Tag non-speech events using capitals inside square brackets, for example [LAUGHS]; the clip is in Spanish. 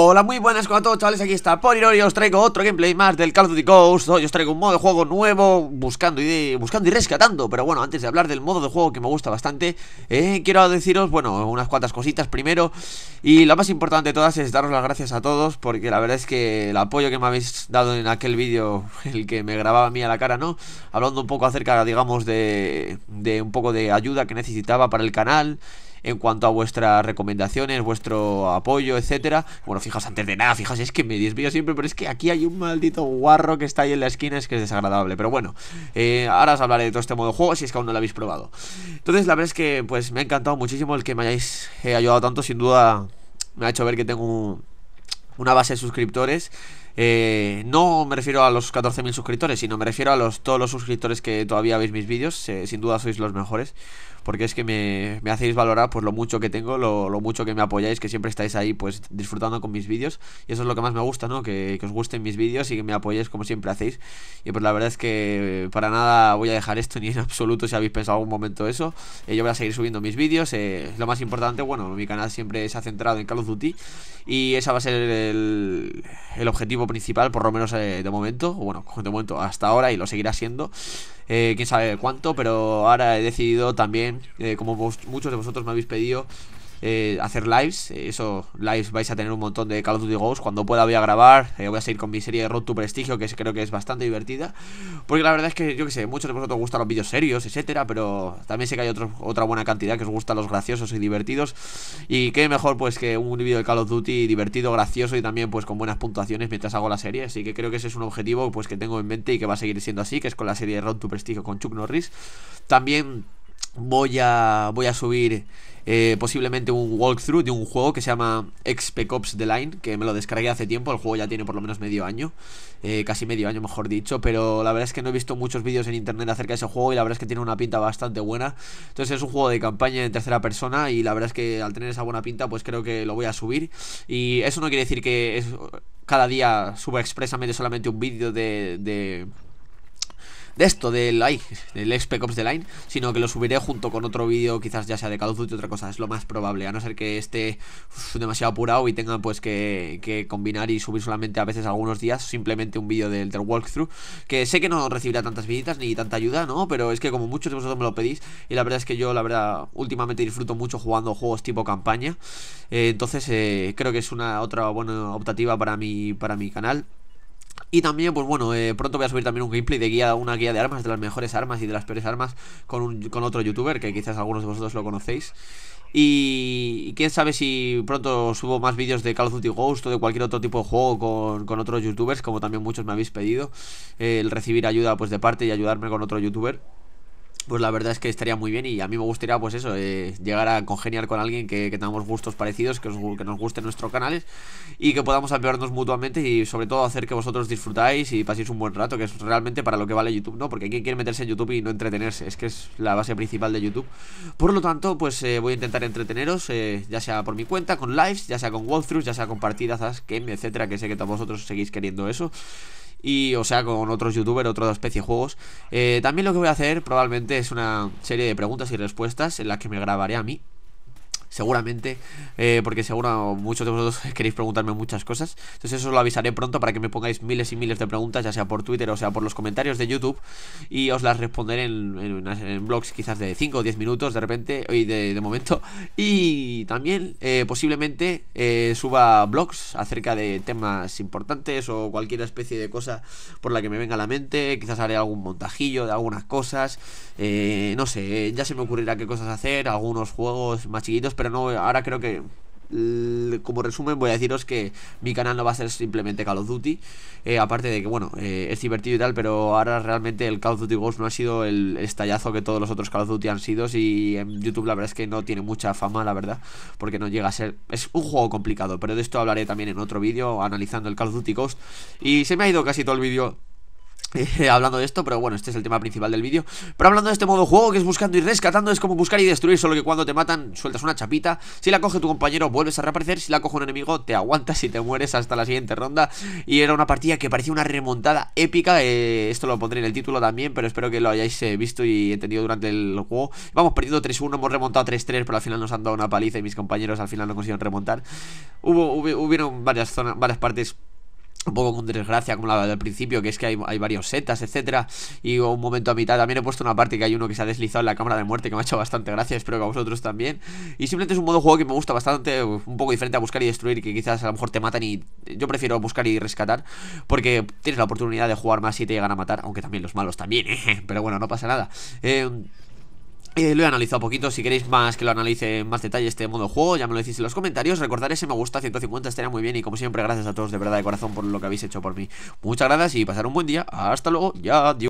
Hola, muy buenas a todos chavales, aquí está y os traigo otro gameplay más del Call of Duty Ghost Hoy os traigo un modo de juego nuevo, buscando y, buscando y rescatando Pero bueno, antes de hablar del modo de juego que me gusta bastante eh, Quiero deciros, bueno, unas cuantas cositas primero Y lo más importante de todas es daros las gracias a todos Porque la verdad es que el apoyo que me habéis dado en aquel vídeo, [LAUGHS] el que me grababa a mí a la cara, ¿no? Hablando un poco acerca, digamos, de, de un poco de ayuda que necesitaba para el canal en cuanto a vuestras recomendaciones, vuestro apoyo, etcétera. Bueno, fijaos, antes de nada, fijaos, es que me desvío siempre, pero es que aquí hay un maldito guarro que está ahí en la esquina, es que es desagradable. Pero bueno, eh, ahora os hablaré de todo este modo de juego si es que aún no lo habéis probado. Entonces, la verdad es que pues me ha encantado muchísimo el que me hayáis eh, ayudado tanto, sin duda me ha hecho ver que tengo una base de suscriptores eh, no me refiero a los 14.000 suscriptores, sino me refiero a los, todos los suscriptores que todavía veis mis vídeos. sin duda sois los mejores. Porque es que me, hacéis valorar pues lo mucho que tengo, lo, mucho que me apoyáis, que siempre estáis ahí pues disfrutando con mis vídeos. Y eso es lo que más me gusta, ¿no? Que, os gusten mis vídeos y que me apoyéis como siempre hacéis. Y pues la verdad es que para nada voy a dejar esto [LAUGHS] ni en absoluto si habéis pensado algún momento eso. Eh, yo voy a seguir subiendo mis vídeos. Eh, lo más importante, bueno, mi canal siempre se ha centrado en Call of Duty. Y ese va a ser el, el objetivo principal, por lo menos eh, de momento, bueno, de momento hasta ahora y lo seguirá siendo, eh, quién sabe cuánto, pero ahora he decidido también, eh, como muchos de vosotros me habéis pedido, eh, hacer lives. Eh, eso, lives vais a tener un montón de Call of Duty Ghosts. Cuando pueda voy a grabar. Eh, voy a seguir con mi serie de Road to Prestigio, que creo que es bastante divertida. Porque la verdad es que, yo que sé, muchos de vosotros gustan los vídeos serios, etcétera. Pero también sé que hay otra buena cantidad que os gustan los graciosos y divertidos. Y qué mejor, pues, que un vídeo de Call of Duty divertido, gracioso y también, pues, con buenas puntuaciones mientras hago la serie. Así que creo que ese es un objetivo, pues, que tengo en mente y que va a seguir siendo así, que es con la serie de Road to Prestigio con Chuck Norris. También voy a voy a subir eh, posiblemente un walkthrough de un juego que se llama XP The Line, que me lo descargué hace tiempo, el juego ya tiene por lo menos medio año, eh, casi medio año mejor dicho, pero la verdad es que no he visto muchos vídeos en internet acerca de ese juego y la verdad es que tiene una pinta bastante buena. Entonces es un juego de campaña en tercera persona y la verdad es que al tener esa buena pinta pues creo que lo voy a subir y eso no quiere decir que cada día suba expresamente solamente un vídeo de de esto, del, ay, del Spec Ops The Line, sino que lo subiré junto con otro vídeo, quizás ya sea de Call of Duty otra cosa, es lo más probable, a no ser que esté demasiado apurado y tenga pues que, combinar y subir solamente a veces algunos días simplemente un vídeo del, walkthrough, que sé que no recibirá tantas visitas ni tanta ayuda, ¿no? Pero es que como muchos de vosotros me lo pedís y la verdad es que yo, la verdad, últimamente disfruto mucho jugando juegos tipo campaña, eh, entonces eh, creo que es una otra buena optativa para mi, para mi canal. Y también, pues bueno, eh, pronto voy a subir también un gameplay de guía, una guía de armas, de las mejores armas y de las peores armas, con, con otro youtuber que quizás algunos de vosotros lo conocéis. Y, quién sabe si pronto subo más vídeos de Call of Duty Ghost o de cualquier otro tipo de juego con, otros youtubers, como también muchos me habéis pedido, eh, el recibir ayuda pues de parte y ayudarme con otro youtuber pues la verdad es que estaría muy bien y a mí me gustaría pues eso, eh, llegar a congeniar con alguien que, tengamos gustos parecidos, que, que nos gusten nuestros canales y que podamos apoyarnos mutuamente y sobre todo hacer que vosotros disfrutáis y paséis un buen rato, que es realmente para lo que vale YouTube, ¿no? Porque quien quiere meterse en YouTube y no entretenerse? Es que es la base principal de YouTube. Por lo tanto, pues eh, voy a intentar entreteneros, eh, ya sea por mi cuenta, con lives, ya sea con walkthroughs, ya sea con partidas, game, etcétera, que sé que todos vosotros seguís queriendo eso y o sea con otros youtubers, otra especie de juegos. Eh, también lo que voy a hacer probablemente es una serie de preguntas y respuestas en las que me grabaré a mí seguramente, eh, porque seguro muchos de vosotros [LAUGHS] queréis preguntarme muchas cosas. Entonces eso lo avisaré pronto para que me pongáis miles y miles de preguntas, ya sea por Twitter o sea por los comentarios de YouTube, y os las responderé en, blogs quizás de 5 o 10 minutos de repente, hoy de, momento. Y también eh, posiblemente eh, suba blogs acerca de temas importantes o cualquier especie de cosa por la que me venga a la mente, quizás haré algún montajillo de algunas cosas, no sé, ya se me ocurrirá qué cosas hacer, algunos juegos más chiquitos, pero ahora creo que como resumen voy a deciros que mi canal no va a ser simplemente Call of Duty eh, aparte de que bueno eh, es divertido y tal pero ahora realmente el Call of Duty Ghost no ha sido el estallazo que todos los otros Call of Duty han sido y en YouTube la verdad es que no tiene mucha fama la verdad porque no llega a ser es un juego complicado pero de esto hablaré también en otro vídeo analizando el Call of Duty Ghost y se me ha ido casi todo el vídeo [LAUGHS] hablando de esto, pero bueno, este es el tema principal del vídeo. Pero hablando de este modo juego que es buscando y rescatando, es como buscar y destruir, solo que cuando te matan sueltas una chapita. Si la coge tu compañero, vuelves a reaparecer. Si la coge un enemigo, te aguantas y te mueres hasta la siguiente ronda. Y era una partida que parecía una remontada épica. Eh, esto lo pondré en el título también, pero espero que lo hayáis eh, visto y entendido durante el juego. Vamos perdiendo 3-1, hemos remontado 3-3, pero al final nos han dado una paliza y mis compañeros al final no consiguieron remontar. Hubo, hubo hubieron varias, zonas, varias partes un poco con desgracia como la del principio, que es que hay, varios setas, etcétera, y un momento a mitad también he puesto una parte que hay uno que se ha deslizado en la cámara de muerte que me ha hecho bastante gracia, espero que a vosotros también. Y simplemente es un modo juego que me gusta bastante, un poco diferente a buscar y destruir, que quizás a lo mejor te matan y yo prefiero buscar y rescatar, porque tienes la oportunidad de jugar más Y te llegan a matar, aunque también los malos también, [LAUGHS] ¿eh? pero bueno, no pasa nada. Eh, eh, lo he analizado poquito, si queréis más que lo analice en más detalle este modo juego, ya me lo decís en los comentarios. Recordar ese me gusta, 150 estaría muy bien y como siempre, gracias a todos de verdad de corazón por lo que habéis hecho por mí. Muchas gracias y pasar un buen día. Hasta luego, ya, adiós.